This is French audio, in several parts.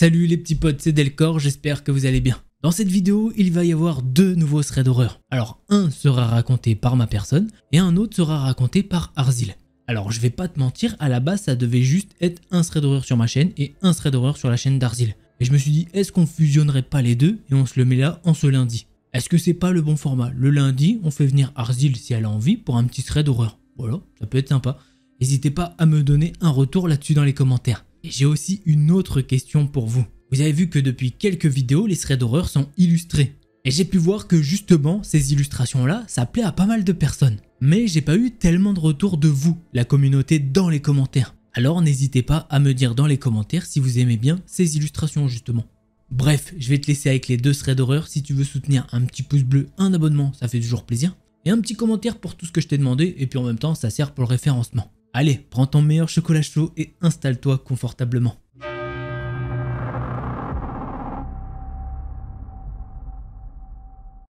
Salut les petits potes, c'est Delcor, j'espère que vous allez bien. Dans cette vidéo, il va y avoir deux nouveaux threads d'horreur. Alors, un sera raconté par ma personne et un autre sera raconté par Arzil. Alors, je vais pas te mentir, à la base, ça devait juste être un thread d'horreur sur ma chaîne et un thread d'horreur sur la chaîne d'Arzil. Et je me suis dit, est-ce qu'on fusionnerait pas les deux et on se le met là en ce lundi Est-ce que c'est pas le bon format Le lundi, on fait venir Arzil si elle a envie pour un petit thread d'horreur. Voilà, ça peut être sympa. N'hésitez pas à me donner un retour là-dessus dans les commentaires. Et j'ai aussi une autre question pour vous. Vous avez vu que depuis quelques vidéos, les threads d'horreur sont illustrés. Et j'ai pu voir que justement, ces illustrations-là, ça plaît à pas mal de personnes. Mais j'ai pas eu tellement de retours de vous, la communauté, dans les commentaires. Alors n'hésitez pas à me dire dans les commentaires si vous aimez bien ces illustrations justement. Bref, je vais te laisser avec les deux threads d'horreur. Si tu veux soutenir, un petit pouce bleu, un abonnement, ça fait toujours plaisir. Et un petit commentaire pour tout ce que je t'ai demandé, et puis en même temps, ça sert pour le référencement. Allez, prends ton meilleur chocolat chaud et installe-toi confortablement.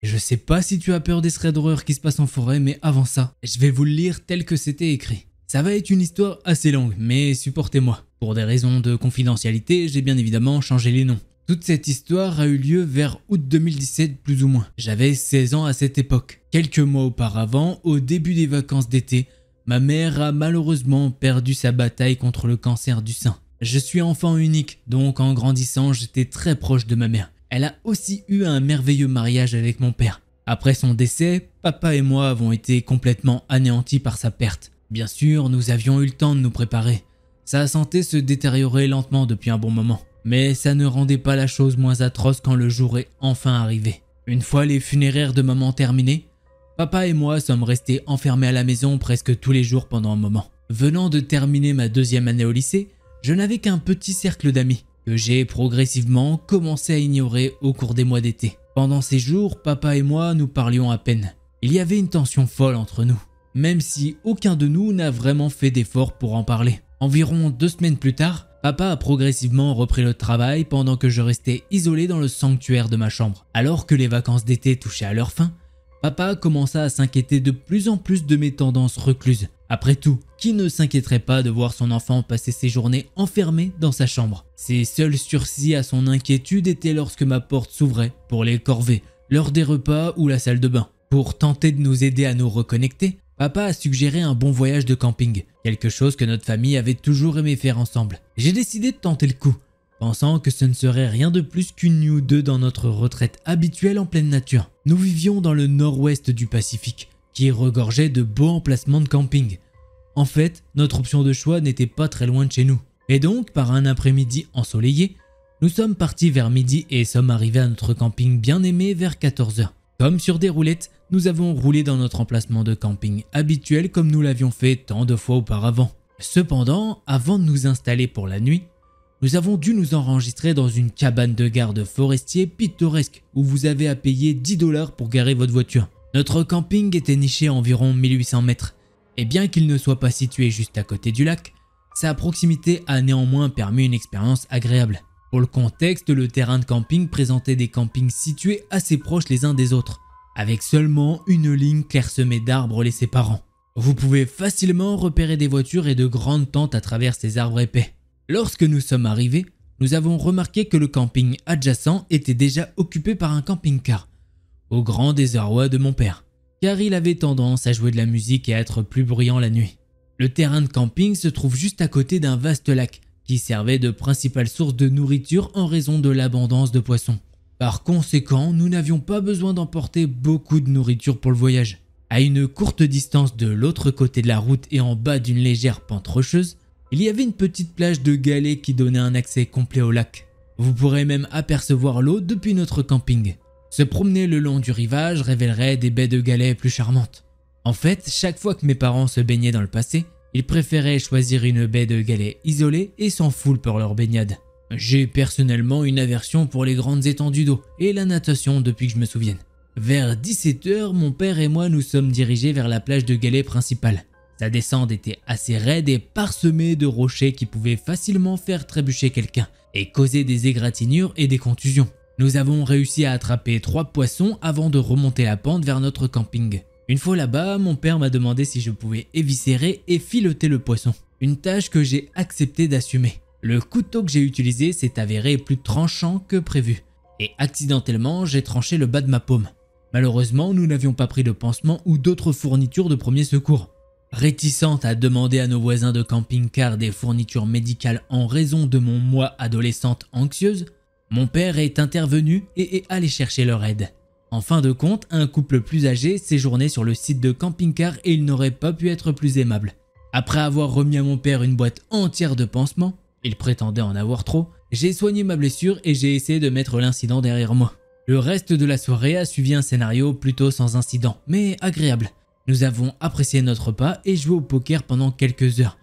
Je sais pas si tu as peur des threads d'horreur qui se passent en forêt, mais avant ça, je vais vous le lire tel que c'était écrit. Ça va être une histoire assez longue, mais supportez-moi. Pour des raisons de confidentialité, j'ai bien évidemment changé les noms. Toute cette histoire a eu lieu vers août 2017 plus ou moins. J'avais 16 ans à cette époque. Quelques mois auparavant, au début des vacances d'été, Ma mère a malheureusement perdu sa bataille contre le cancer du sein. Je suis enfant unique, donc en grandissant, j'étais très proche de ma mère. Elle a aussi eu un merveilleux mariage avec mon père. Après son décès, papa et moi avons été complètement anéantis par sa perte. Bien sûr, nous avions eu le temps de nous préparer. Sa santé se détériorait lentement depuis un bon moment, mais ça ne rendait pas la chose moins atroce quand le jour est enfin arrivé. Une fois les funéraires de maman terminés, Papa et moi sommes restés enfermés à la maison presque tous les jours pendant un moment. Venant de terminer ma deuxième année au lycée, je n'avais qu'un petit cercle d'amis que j'ai progressivement commencé à ignorer au cours des mois d'été. Pendant ces jours, papa et moi nous parlions à peine. Il y avait une tension folle entre nous, même si aucun de nous n'a vraiment fait d'effort pour en parler. Environ deux semaines plus tard, papa a progressivement repris le travail pendant que je restais isolé dans le sanctuaire de ma chambre. Alors que les vacances d'été touchaient à leur fin, Papa commença à s'inquiéter de plus en plus de mes tendances recluses. Après tout, qui ne s'inquiéterait pas de voir son enfant passer ses journées enfermé dans sa chambre Ses seuls sursis à son inquiétude étaient lorsque ma porte s'ouvrait pour les corvées, l'heure des repas ou la salle de bain. Pour tenter de nous aider à nous reconnecter, papa a suggéré un bon voyage de camping, quelque chose que notre famille avait toujours aimé faire ensemble. J'ai décidé de tenter le coup pensant que ce ne serait rien de plus qu'une nuit ou deux dans notre retraite habituelle en pleine nature. Nous vivions dans le nord-ouest du Pacifique, qui regorgeait de beaux emplacements de camping. En fait, notre option de choix n'était pas très loin de chez nous. Et donc, par un après-midi ensoleillé, nous sommes partis vers midi et sommes arrivés à notre camping bien-aimé vers 14h. Comme sur des roulettes, nous avons roulé dans notre emplacement de camping habituel comme nous l'avions fait tant de fois auparavant. Cependant, avant de nous installer pour la nuit, nous avons dû nous enregistrer dans une cabane de garde forestier pittoresque où vous avez à payer 10 dollars pour garer votre voiture. Notre camping était niché à environ 1800 mètres, et bien qu'il ne soit pas situé juste à côté du lac, sa proximité a néanmoins permis une expérience agréable. Pour le contexte, le terrain de camping présentait des campings situés assez proches les uns des autres, avec seulement une ligne clairsemée d'arbres les séparant. Vous pouvez facilement repérer des voitures et de grandes tentes à travers ces arbres épais. Lorsque nous sommes arrivés, nous avons remarqué que le camping adjacent était déjà occupé par un camping-car, au grand désarroi de mon père, car il avait tendance à jouer de la musique et à être plus bruyant la nuit. Le terrain de camping se trouve juste à côté d'un vaste lac qui servait de principale source de nourriture en raison de l'abondance de poissons. Par conséquent, nous n'avions pas besoin d'emporter beaucoup de nourriture pour le voyage. À une courte distance de l'autre côté de la route et en bas d'une légère pente rocheuse, il y avait une petite plage de galets qui donnait un accès complet au lac. Vous pourrez même apercevoir l'eau depuis notre camping. Se promener le long du rivage révélerait des baies de galets plus charmantes. En fait, chaque fois que mes parents se baignaient dans le passé, ils préféraient choisir une baie de galets isolée et sans foule pour leur baignade. J'ai personnellement une aversion pour les grandes étendues d'eau et la natation depuis que je me souvienne. Vers 17h, mon père et moi nous sommes dirigés vers la plage de galets principale. Sa descente était assez raide et parsemée de rochers qui pouvaient facilement faire trébucher quelqu'un et causer des égratignures et des contusions. Nous avons réussi à attraper trois poissons avant de remonter la pente vers notre camping. Une fois là-bas, mon père m'a demandé si je pouvais éviscérer et fileter le poisson. Une tâche que j'ai accepté d'assumer. Le couteau que j'ai utilisé s'est avéré plus tranchant que prévu. Et accidentellement, j'ai tranché le bas de ma paume. Malheureusement, nous n'avions pas pris de pansement ou d'autres fournitures de premier secours. Réticente à demander à nos voisins de camping-car des fournitures médicales en raison de mon moi adolescente anxieuse, mon père est intervenu et est allé chercher leur aide. En fin de compte, un couple plus âgé séjournait sur le site de camping-car et il n'aurait pas pu être plus aimable. Après avoir remis à mon père une boîte entière de pansements, il prétendait en avoir trop, j'ai soigné ma blessure et j'ai essayé de mettre l'incident derrière moi. Le reste de la soirée a suivi un scénario plutôt sans incident, mais agréable. Nous avons apprécié notre repas et joué au poker pendant quelques heures,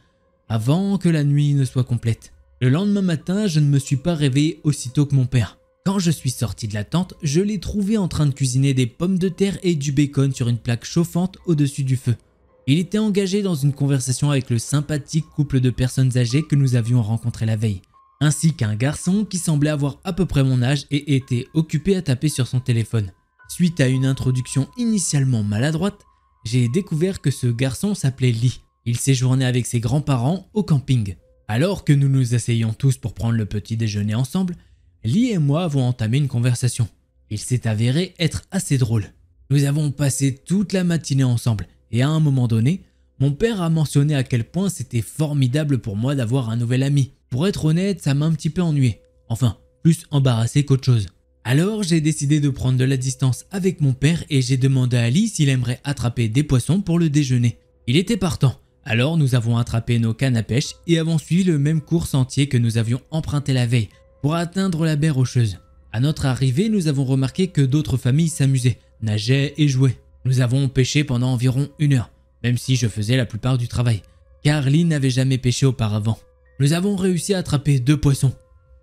avant que la nuit ne soit complète. Le lendemain matin, je ne me suis pas réveillé aussitôt que mon père. Quand je suis sorti de la tente, je l'ai trouvé en train de cuisiner des pommes de terre et du bacon sur une plaque chauffante au-dessus du feu. Il était engagé dans une conversation avec le sympathique couple de personnes âgées que nous avions rencontré la veille, ainsi qu'un garçon qui semblait avoir à peu près mon âge et était occupé à taper sur son téléphone. Suite à une introduction initialement maladroite, j'ai découvert que ce garçon s'appelait Lee. Il séjournait avec ses grands-parents au camping. Alors que nous nous asseyons tous pour prendre le petit déjeuner ensemble, Lee et moi avons entamé une conversation. Il s'est avéré être assez drôle. Nous avons passé toute la matinée ensemble et à un moment donné, mon père a mentionné à quel point c'était formidable pour moi d'avoir un nouvel ami. Pour être honnête, ça m'a un petit peu ennuyé. Enfin, plus embarrassé qu'autre chose. Alors j'ai décidé de prendre de la distance avec mon père et j'ai demandé à Ali s'il aimerait attraper des poissons pour le déjeuner. Il était partant, alors nous avons attrapé nos cannes à pêche et avons suivi le même cours sentier que nous avions emprunté la veille pour atteindre la baie rocheuse. À notre arrivée, nous avons remarqué que d'autres familles s'amusaient, nageaient et jouaient. Nous avons pêché pendant environ une heure, même si je faisais la plupart du travail, car Lee n'avait jamais pêché auparavant. Nous avons réussi à attraper deux poissons.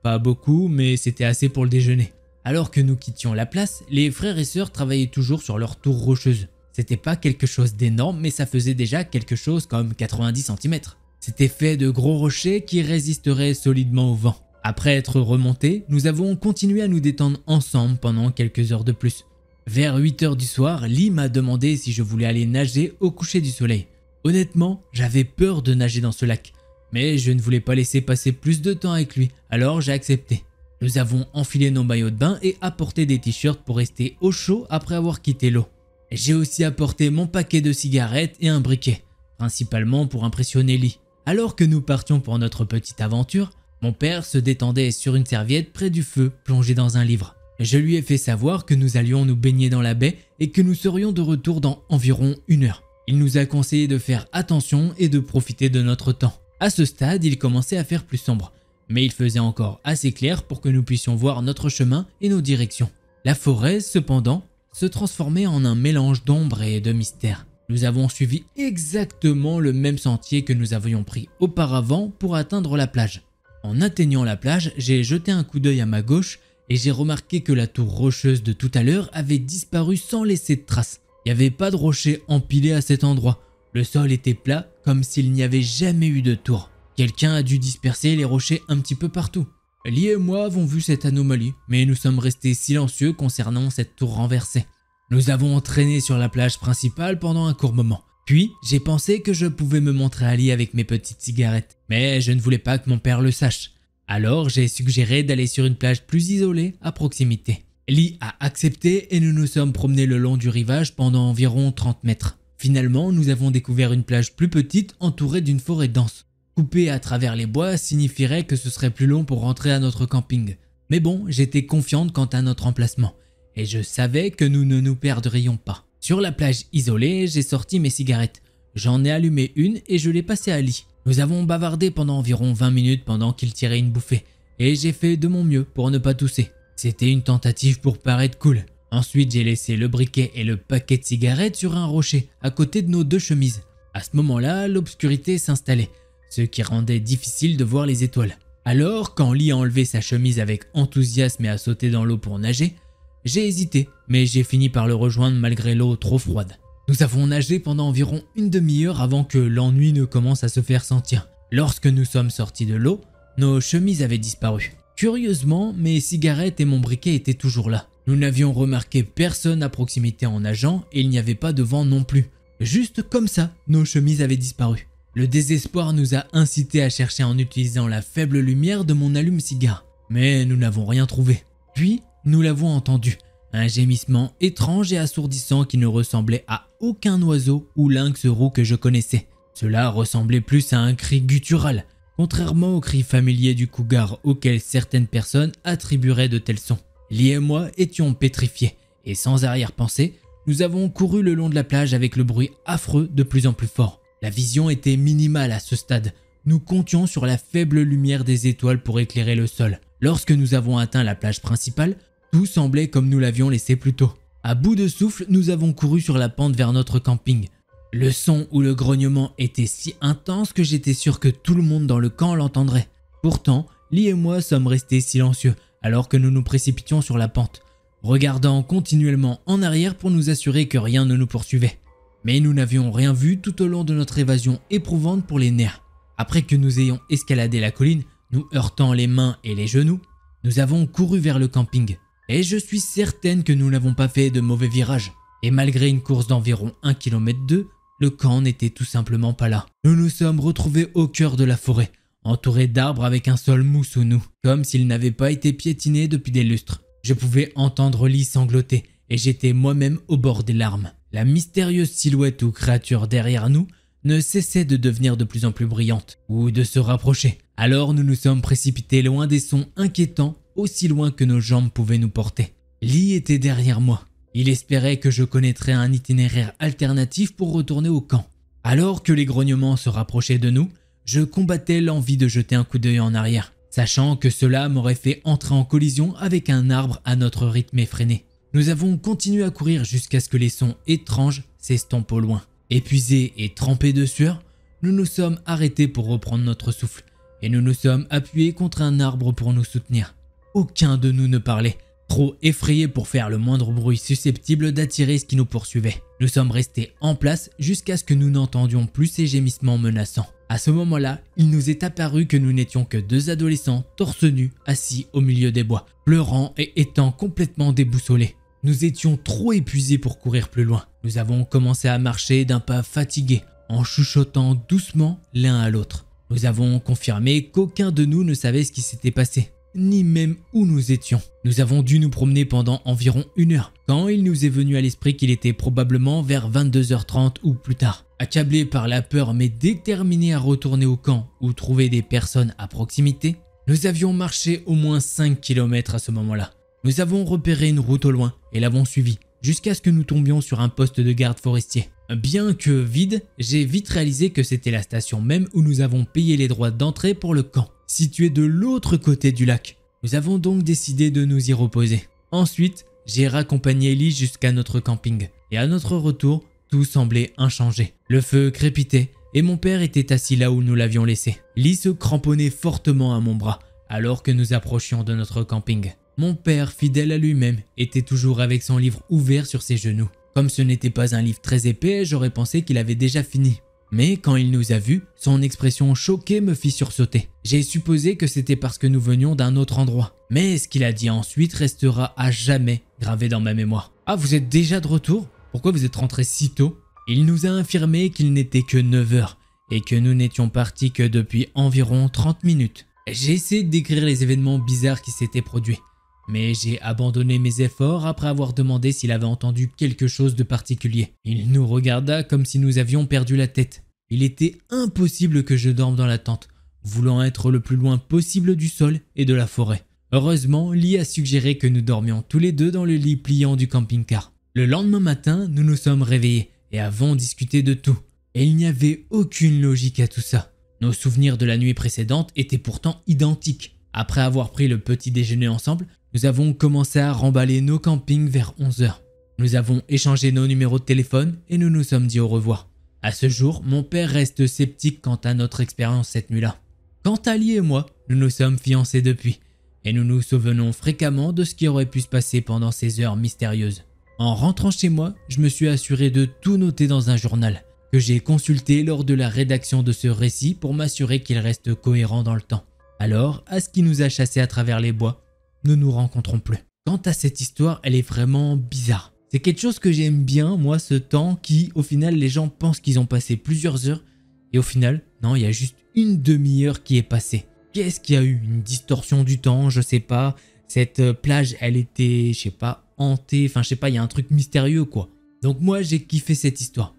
Pas beaucoup, mais c'était assez pour le déjeuner. Alors que nous quittions la place, les frères et sœurs travaillaient toujours sur leur tour rocheuse. C'était pas quelque chose d'énorme, mais ça faisait déjà quelque chose comme 90 cm. C'était fait de gros rochers qui résisteraient solidement au vent. Après être remontés, nous avons continué à nous détendre ensemble pendant quelques heures de plus. Vers 8h du soir, Lee m'a demandé si je voulais aller nager au coucher du soleil. Honnêtement, j'avais peur de nager dans ce lac, mais je ne voulais pas laisser passer plus de temps avec lui, alors j'ai accepté. Nous avons enfilé nos maillots de bain et apporté des t-shirts pour rester au chaud après avoir quitté l'eau. J'ai aussi apporté mon paquet de cigarettes et un briquet, principalement pour impressionner Lee. Alors que nous partions pour notre petite aventure, mon père se détendait sur une serviette près du feu, plongé dans un livre. Je lui ai fait savoir que nous allions nous baigner dans la baie et que nous serions de retour dans environ une heure. Il nous a conseillé de faire attention et de profiter de notre temps. À ce stade, il commençait à faire plus sombre, mais il faisait encore assez clair pour que nous puissions voir notre chemin et nos directions. La forêt, cependant, se transformait en un mélange d'ombre et de mystère. Nous avons suivi exactement le même sentier que nous avions pris auparavant pour atteindre la plage. En atteignant la plage, j'ai jeté un coup d'œil à ma gauche et j'ai remarqué que la tour rocheuse de tout à l'heure avait disparu sans laisser de traces. Il n'y avait pas de rochers empilés à cet endroit. Le sol était plat comme s'il n'y avait jamais eu de tour. Quelqu'un a dû disperser les rochers un petit peu partout. Lee et moi avons vu cette anomalie, mais nous sommes restés silencieux concernant cette tour renversée. Nous avons entraîné sur la plage principale pendant un court moment. Puis, j'ai pensé que je pouvais me montrer à Lee avec mes petites cigarettes, mais je ne voulais pas que mon père le sache. Alors, j'ai suggéré d'aller sur une plage plus isolée à proximité. Lee a accepté et nous nous sommes promenés le long du rivage pendant environ 30 mètres. Finalement, nous avons découvert une plage plus petite entourée d'une forêt dense couper à travers les bois signifierait que ce serait plus long pour rentrer à notre camping. Mais bon, j'étais confiante quant à notre emplacement, et je savais que nous ne nous perdrions pas. Sur la plage isolée, j'ai sorti mes cigarettes. J'en ai allumé une et je l'ai passée à lit. Nous avons bavardé pendant environ 20 minutes pendant qu'il tirait une bouffée, et j'ai fait de mon mieux pour ne pas tousser. C'était une tentative pour paraître cool. Ensuite, j'ai laissé le briquet et le paquet de cigarettes sur un rocher, à côté de nos deux chemises. À ce moment-là, l'obscurité s'installait, ce qui rendait difficile de voir les étoiles. Alors, quand Lee a enlevé sa chemise avec enthousiasme et a sauté dans l'eau pour nager, j'ai hésité, mais j'ai fini par le rejoindre malgré l'eau trop froide. Nous avons nagé pendant environ une demi-heure avant que l'ennui ne commence à se faire sentir. Lorsque nous sommes sortis de l'eau, nos chemises avaient disparu. Curieusement, mes cigarettes et mon briquet étaient toujours là. Nous n'avions remarqué personne à proximité en nageant et il n'y avait pas de vent non plus. Juste comme ça, nos chemises avaient disparu. Le désespoir nous a incités à chercher en utilisant la faible lumière de mon allume-cigare, mais nous n'avons rien trouvé. Puis, nous l'avons entendu, un gémissement étrange et assourdissant qui ne ressemblait à aucun oiseau ou lynx roux que je connaissais. Cela ressemblait plus à un cri guttural, contrairement au cri familier du cougar auquel certaines personnes attribueraient de tels sons. Li et moi étions pétrifiés, et sans arrière-pensée, nous avons couru le long de la plage avec le bruit affreux de plus en plus fort. La vision était minimale à ce stade. Nous comptions sur la faible lumière des étoiles pour éclairer le sol. Lorsque nous avons atteint la plage principale, tout semblait comme nous l'avions laissé plus tôt. À bout de souffle, nous avons couru sur la pente vers notre camping. Le son ou le grognement était si intense que j'étais sûr que tout le monde dans le camp l'entendrait. Pourtant, Lee et moi sommes restés silencieux alors que nous nous précipitions sur la pente, regardant continuellement en arrière pour nous assurer que rien ne nous poursuivait. Mais nous n'avions rien vu tout au long de notre évasion éprouvante pour les nerfs. Après que nous ayons escaladé la colline, nous heurtant les mains et les genoux, nous avons couru vers le camping. Et je suis certaine que nous n'avons pas fait de mauvais virages. Et malgré une course d'environ 1 km 2, le camp n'était tout simplement pas là. Nous nous sommes retrouvés au cœur de la forêt, entourés d'arbres avec un sol mou sous nous, comme s'ils n'avaient pas été piétinés depuis des lustres. Je pouvais entendre Lee sangloter, et j'étais moi-même au bord des larmes. La mystérieuse silhouette ou créature derrière nous ne cessait de devenir de plus en plus brillante ou de se rapprocher. Alors nous nous sommes précipités loin des sons inquiétants, aussi loin que nos jambes pouvaient nous porter. Lee était derrière moi. Il espérait que je connaîtrais un itinéraire alternatif pour retourner au camp. Alors que les grognements se rapprochaient de nous, je combattais l'envie de jeter un coup d'œil en arrière, sachant que cela m'aurait fait entrer en collision avec un arbre à notre rythme effréné. Nous avons continué à courir jusqu'à ce que les sons étranges s'estompent au loin. Épuisés et trempés de sueur, nous nous sommes arrêtés pour reprendre notre souffle et nous nous sommes appuyés contre un arbre pour nous soutenir. Aucun de nous ne parlait, trop effrayés pour faire le moindre bruit susceptible d'attirer ce qui nous poursuivait. Nous sommes restés en place jusqu'à ce que nous n'entendions plus ces gémissements menaçants. À ce moment-là, il nous est apparu que nous n'étions que deux adolescents torse nus assis au milieu des bois, pleurant et étant complètement déboussolés. Nous étions trop épuisés pour courir plus loin. Nous avons commencé à marcher d'un pas fatigué, en chuchotant doucement l'un à l'autre. Nous avons confirmé qu'aucun de nous ne savait ce qui s'était passé, ni même où nous étions. Nous avons dû nous promener pendant environ une heure, quand il nous est venu à l'esprit qu'il était probablement vers 22h30 ou plus tard. Accablés par la peur mais déterminés à retourner au camp ou trouver des personnes à proximité, nous avions marché au moins 5 km à ce moment-là. Nous avons repéré une route au loin et l'avons suivie, jusqu'à ce que nous tombions sur un poste de garde forestier. Bien que vide, j'ai vite réalisé que c'était la station même où nous avons payé les droits d'entrée pour le camp, situé de l'autre côté du lac. Nous avons donc décidé de nous y reposer. Ensuite, j'ai raccompagné Lee jusqu'à notre camping, et à notre retour, tout semblait inchangé. Le feu crépitait, et mon père était assis là où nous l'avions laissé. Lee se cramponnait fortement à mon bras, alors que nous approchions de notre camping. Mon père, fidèle à lui-même, était toujours avec son livre ouvert sur ses genoux. Comme ce n'était pas un livre très épais, j'aurais pensé qu'il avait déjà fini. Mais quand il nous a vus, son expression choquée me fit sursauter. J'ai supposé que c'était parce que nous venions d'un autre endroit. Mais ce qu'il a dit ensuite restera à jamais gravé dans ma mémoire. Ah, vous êtes déjà de retour Pourquoi vous êtes rentré si tôt Il nous a affirmé qu'il n'était que 9 heures et que nous n'étions partis que depuis environ 30 minutes. J'ai essayé décrire les événements bizarres qui s'étaient produits. Mais j'ai abandonné mes efforts après avoir demandé s'il avait entendu quelque chose de particulier. Il nous regarda comme si nous avions perdu la tête. Il était impossible que je dorme dans la tente, voulant être le plus loin possible du sol et de la forêt. Heureusement, Lee a suggéré que nous dormions tous les deux dans le lit pliant du camping-car. Le lendemain matin, nous nous sommes réveillés et avons discuté de tout. Et il n'y avait aucune logique à tout ça. Nos souvenirs de la nuit précédente étaient pourtant identiques. Après avoir pris le petit déjeuner ensemble, nous avons commencé à remballer nos campings vers 11h. Nous avons échangé nos numéros de téléphone et nous nous sommes dit au revoir. À ce jour, mon père reste sceptique quant à notre expérience cette nuit-là. Quant à Ali et moi, nous nous sommes fiancés depuis, et nous nous souvenons fréquemment de ce qui aurait pu se passer pendant ces heures mystérieuses. En rentrant chez moi, je me suis assuré de tout noter dans un journal, que j'ai consulté lors de la rédaction de ce récit pour m'assurer qu'il reste cohérent dans le temps. Alors, à ce qui nous a chassés à travers les bois, ne nous rencontrons plus. Quant à cette histoire, elle est vraiment bizarre. C'est quelque chose que j'aime bien, moi, ce temps qui, au final, les gens pensent qu'ils ont passé plusieurs heures, et au final, non, il y a juste une demi-heure qui est passée. Qu'est-ce qu'il y a eu Une distorsion du temps, je sais pas. Cette euh, plage, elle était, je sais pas, hantée, enfin, je sais pas, il y a un truc mystérieux, quoi. Donc moi, j'ai kiffé cette histoire.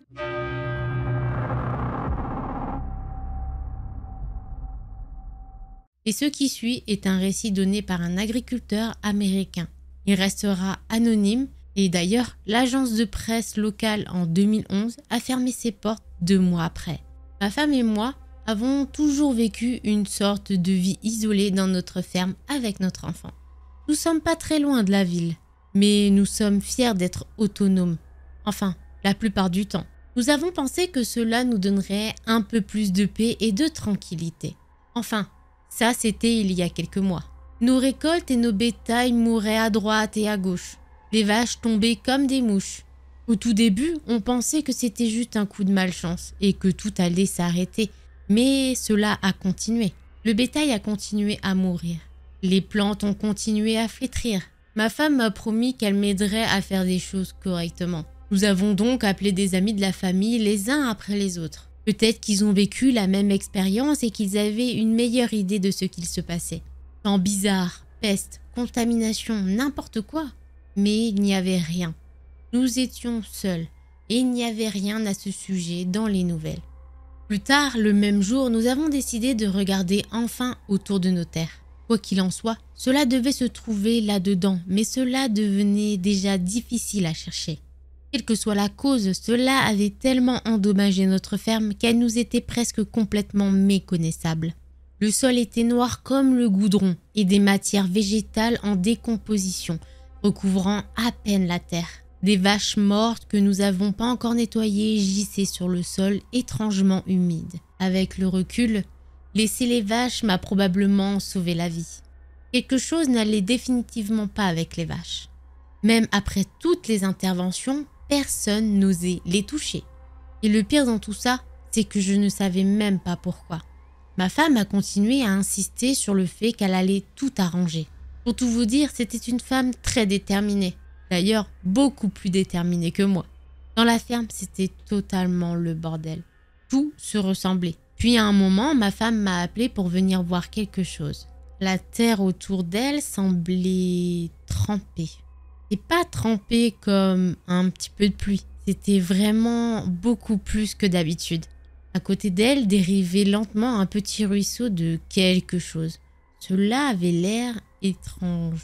Et ce qui suit est un récit donné par un agriculteur américain. Il restera anonyme et d'ailleurs, l'agence de presse locale en 2011 a fermé ses portes deux mois après. Ma femme et moi avons toujours vécu une sorte de vie isolée dans notre ferme avec notre enfant. Nous sommes pas très loin de la ville, mais nous sommes fiers d'être autonomes. Enfin, la plupart du temps. Nous avons pensé que cela nous donnerait un peu plus de paix et de tranquillité. Enfin, ça, c'était il y a quelques mois. Nos récoltes et nos bétails mouraient à droite et à gauche. Les vaches tombaient comme des mouches. Au tout début, on pensait que c'était juste un coup de malchance et que tout allait s'arrêter. Mais cela a continué. Le bétail a continué à mourir. Les plantes ont continué à flétrir. Ma femme m'a promis qu'elle m'aiderait à faire des choses correctement. Nous avons donc appelé des amis de la famille les uns après les autres. Peut-être qu'ils ont vécu la même expérience et qu'ils avaient une meilleure idée de ce qu'il se passait. Temps bizarre, peste, contamination, n'importe quoi. Mais il n'y avait rien. Nous étions seuls et il n'y avait rien à ce sujet dans les nouvelles. Plus tard, le même jour, nous avons décidé de regarder enfin autour de nos terres. Quoi qu'il en soit, cela devait se trouver là-dedans, mais cela devenait déjà difficile à chercher. Quelle que soit la cause, cela avait tellement endommagé notre ferme qu'elle nous était presque complètement méconnaissable. Le sol était noir comme le goudron et des matières végétales en décomposition, recouvrant à peine la terre. Des vaches mortes que nous n'avons pas encore nettoyées gissaient sur le sol étrangement humide. Avec le recul, laisser les vaches m'a probablement sauvé la vie. Quelque chose n'allait définitivement pas avec les vaches. Même après toutes les interventions, personne n'osait les toucher. Et le pire dans tout ça, c'est que je ne savais même pas pourquoi. Ma femme a continué à insister sur le fait qu'elle allait tout arranger. Pour tout vous dire, c'était une femme très déterminée. D'ailleurs, beaucoup plus déterminée que moi. Dans la ferme, c'était totalement le bordel. Tout se ressemblait. Puis à un moment, ma femme m'a appelé pour venir voir quelque chose. La terre autour d'elle semblait trempée. Et pas trempé comme un petit peu de pluie. C'était vraiment beaucoup plus que d'habitude. À côté d'elle dérivait lentement un petit ruisseau de quelque chose. Cela avait l'air étrange.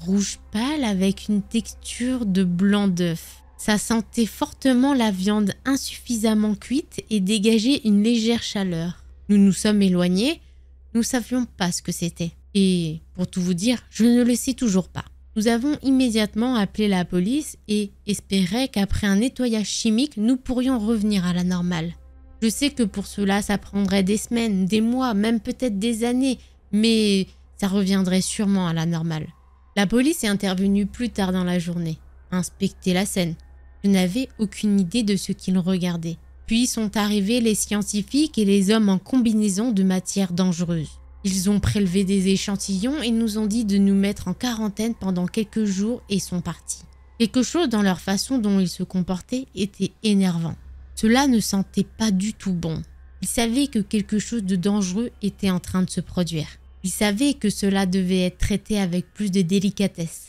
Rouge pâle avec une texture de blanc d'œuf. Ça sentait fortement la viande insuffisamment cuite et dégageait une légère chaleur. Nous nous sommes éloignés, nous savions pas ce que c'était. Et pour tout vous dire, je ne le sais toujours pas. Nous avons immédiatement appelé la police et espérait qu'après un nettoyage chimique, nous pourrions revenir à la normale. Je sais que pour cela, ça prendrait des semaines, des mois, même peut-être des années, mais ça reviendrait sûrement à la normale. La police est intervenue plus tard dans la journée, inspecter la scène. Je n'avais aucune idée de ce qu'ils regardaient. Puis sont arrivés les scientifiques et les hommes en combinaison de matières dangereuses. Ils ont prélevé des échantillons et nous ont dit de nous mettre en quarantaine pendant quelques jours et sont partis. Quelque chose dans leur façon dont ils se comportaient était énervant. Cela ne sentait pas du tout bon. Ils savaient que quelque chose de dangereux était en train de se produire. Ils savaient que cela devait être traité avec plus de délicatesse.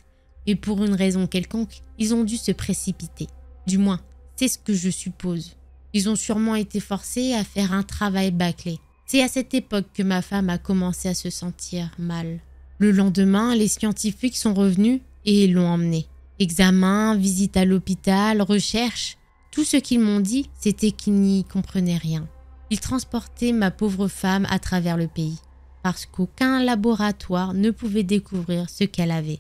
Et pour une raison quelconque, ils ont dû se précipiter. Du moins, c'est ce que je suppose. Ils ont sûrement été forcés à faire un travail bâclé. C'est à cette époque que ma femme a commencé à se sentir mal. Le lendemain, les scientifiques sont revenus et l'ont emmenée. Examen, visite à l'hôpital, recherche. Tout ce qu'ils m'ont dit, c'était qu'ils n'y comprenaient rien. Ils transportaient ma pauvre femme à travers le pays, parce qu'aucun laboratoire ne pouvait découvrir ce qu'elle avait.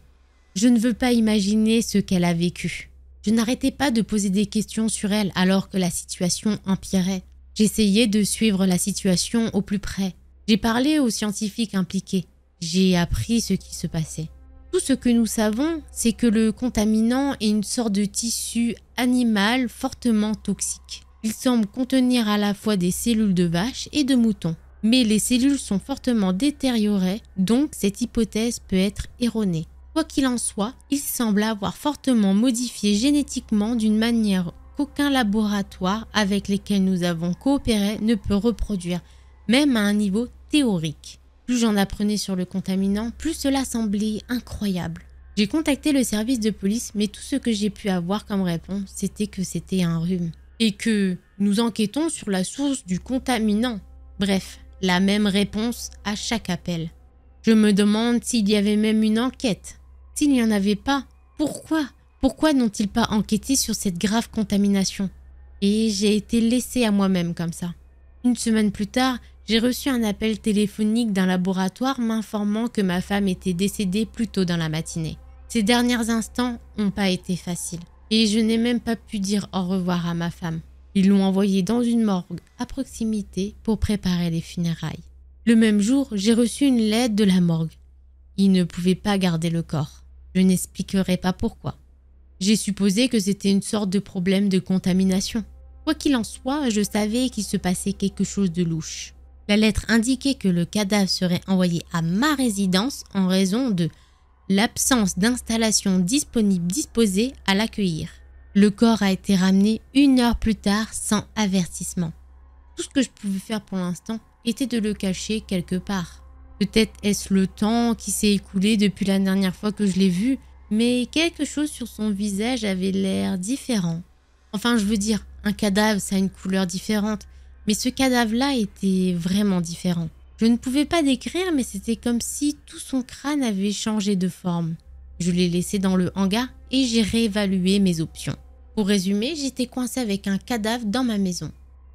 Je ne veux pas imaginer ce qu'elle a vécu. Je n'arrêtais pas de poser des questions sur elle alors que la situation empirait. J'essayais de suivre la situation au plus près. J'ai parlé aux scientifiques impliqués. J'ai appris ce qui se passait. Tout ce que nous savons, c'est que le contaminant est une sorte de tissu animal fortement toxique. Il semble contenir à la fois des cellules de vache et de moutons. Mais les cellules sont fortement détériorées, donc cette hypothèse peut être erronée. Quoi qu'il en soit, il semble avoir fortement modifié génétiquement d'une manière qu'aucun laboratoire avec lequel nous avons coopéré ne peut reproduire, même à un niveau théorique. Plus j'en apprenais sur le contaminant, plus cela semblait incroyable. J'ai contacté le service de police, mais tout ce que j'ai pu avoir comme réponse, c'était que c'était un rhume. Et que nous enquêtons sur la source du contaminant. Bref, la même réponse à chaque appel. Je me demande s'il y avait même une enquête. S'il n'y en avait pas, pourquoi pourquoi n'ont-ils pas enquêté sur cette grave contamination Et j'ai été laissée à moi-même comme ça. Une semaine plus tard, j'ai reçu un appel téléphonique d'un laboratoire m'informant que ma femme était décédée plus tôt dans la matinée. Ces derniers instants n'ont pas été faciles, et je n'ai même pas pu dire au revoir à ma femme. Ils l'ont envoyée dans une morgue à proximité pour préparer les funérailles. Le même jour, j'ai reçu une lettre de la morgue. Ils ne pouvaient pas garder le corps. Je n'expliquerai pas pourquoi. J'ai supposé que c'était une sorte de problème de contamination. Quoi qu'il en soit, je savais qu'il se passait quelque chose de louche. La lettre indiquait que le cadavre serait envoyé à ma résidence en raison de l'absence d'installation disponible disposée à l'accueillir. Le corps a été ramené une heure plus tard sans avertissement. Tout ce que je pouvais faire pour l'instant était de le cacher quelque part. Peut-être est-ce le temps qui s'est écoulé depuis la dernière fois que je l'ai vu mais quelque chose sur son visage avait l'air différent. Enfin, je veux dire, un cadavre, ça a une couleur différente, mais ce cadavre-là était vraiment différent. Je ne pouvais pas décrire, mais c'était comme si tout son crâne avait changé de forme. Je l'ai laissé dans le hangar et j'ai réévalué mes options. Pour résumer, j'étais coincé avec un cadavre dans ma maison.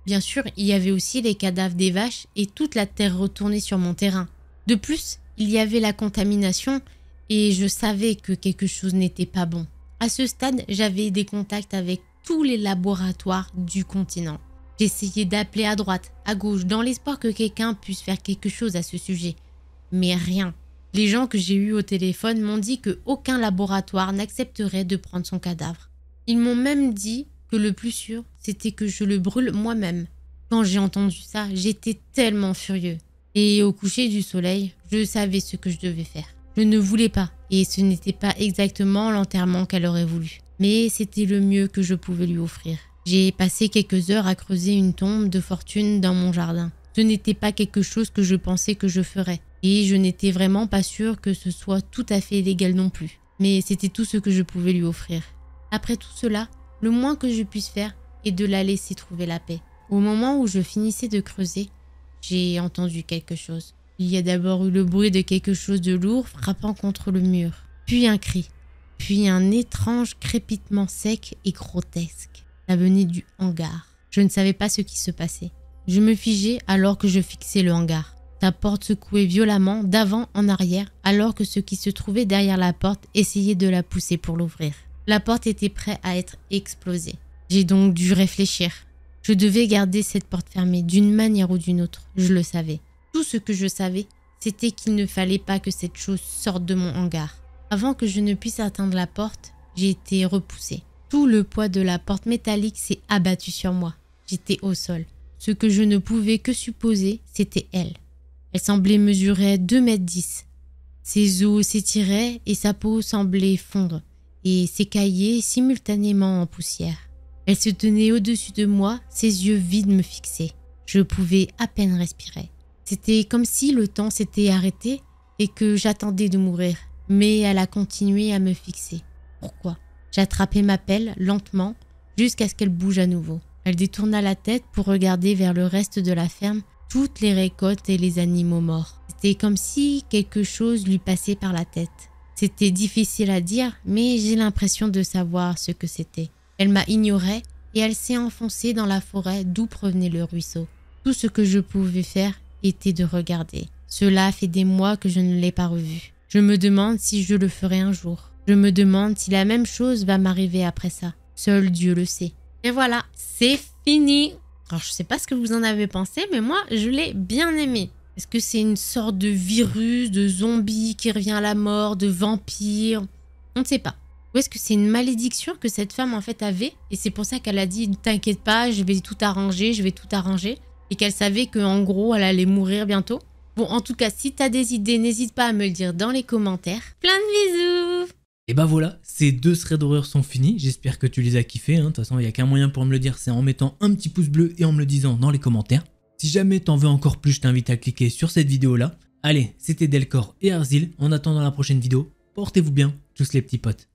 Bien sûr, il y avait aussi les cadavres des vaches et toute la terre retournée sur mon terrain. De plus, il y avait la contamination et je savais que quelque chose n'était pas bon. À ce stade, j'avais des contacts avec tous les laboratoires du continent. J'essayais d'appeler à droite, à gauche, dans l'espoir que quelqu'un puisse faire quelque chose à ce sujet. Mais rien. Les gens que j'ai eus au téléphone m'ont dit qu'aucun laboratoire n'accepterait de prendre son cadavre. Ils m'ont même dit que le plus sûr, c'était que je le brûle moi-même. Quand j'ai entendu ça, j'étais tellement furieux. Et au coucher du soleil, je savais ce que je devais faire. Je ne voulais pas, et ce n'était pas exactement l'enterrement qu'elle aurait voulu. Mais c'était le mieux que je pouvais lui offrir. J'ai passé quelques heures à creuser une tombe de fortune dans mon jardin. Ce n'était pas quelque chose que je pensais que je ferais, et je n'étais vraiment pas sûr que ce soit tout à fait légal non plus. Mais c'était tout ce que je pouvais lui offrir. Après tout cela, le moins que je puisse faire est de la laisser trouver la paix. Au moment où je finissais de creuser, j'ai entendu quelque chose. Il y a d'abord eu le bruit de quelque chose de lourd frappant contre le mur, puis un cri, puis un étrange crépitement sec et grotesque. Ça venait du hangar. Je ne savais pas ce qui se passait. Je me figeais alors que je fixais le hangar. Sa porte secouait violemment d'avant en arrière alors que ceux qui se trouvaient derrière la porte essayaient de la pousser pour l'ouvrir. La porte était prête à être explosée. J'ai donc dû réfléchir. Je devais garder cette porte fermée d'une manière ou d'une autre, je le savais. Tout ce que je savais, c'était qu'il ne fallait pas que cette chose sorte de mon hangar. Avant que je ne puisse atteindre la porte, j'ai été repoussé. Tout le poids de la porte métallique s'est abattu sur moi. J'étais au sol. Ce que je ne pouvais que supposer, c'était elle. Elle semblait mesurer 2 mètres 10. Ses os s'étiraient et sa peau semblait fondre et s'écailler simultanément en poussière. Elle se tenait au-dessus de moi, ses yeux vides me fixaient. Je pouvais à peine respirer. C'était comme si le temps s'était arrêté et que j'attendais de mourir. Mais elle a continué à me fixer. Pourquoi J'attrapais ma pelle lentement jusqu'à ce qu'elle bouge à nouveau. Elle détourna la tête pour regarder vers le reste de la ferme, toutes les récoltes et les animaux morts. C'était comme si quelque chose lui passait par la tête. C'était difficile à dire, mais j'ai l'impression de savoir ce que c'était. Elle m'a ignoré et elle s'est enfoncée dans la forêt d'où provenait le ruisseau. Tout ce que je pouvais faire était de regarder. Cela fait des mois que je ne l'ai pas revu. Je me demande si je le ferai un jour. Je me demande si la même chose va m'arriver après ça. Seul Dieu le sait. Et voilà, c'est fini. Alors je sais pas ce que vous en avez pensé, mais moi je l'ai bien aimé. Est-ce que c'est une sorte de virus, de zombie qui revient à la mort, de vampire On ne sait pas. Ou est-ce que c'est une malédiction que cette femme en fait avait Et c'est pour ça qu'elle a dit T'inquiète pas, je vais tout arranger, je vais tout arranger et qu'elle savait qu'en gros, elle allait mourir bientôt. Bon, en tout cas, si t'as des idées, n'hésite pas à me le dire dans les commentaires. Plein de bisous et bah voilà, ces deux threads d'horreur sont finis, j'espère que tu les as kiffés, hein. de toute façon il n'y a qu'un moyen pour me le dire, c'est en mettant un petit pouce bleu et en me le disant dans les commentaires. Si jamais t'en veux encore plus, je t'invite à cliquer sur cette vidéo là. Allez, c'était Delcor et Arzil, en attendant la prochaine vidéo, portez-vous bien, tous les petits potes.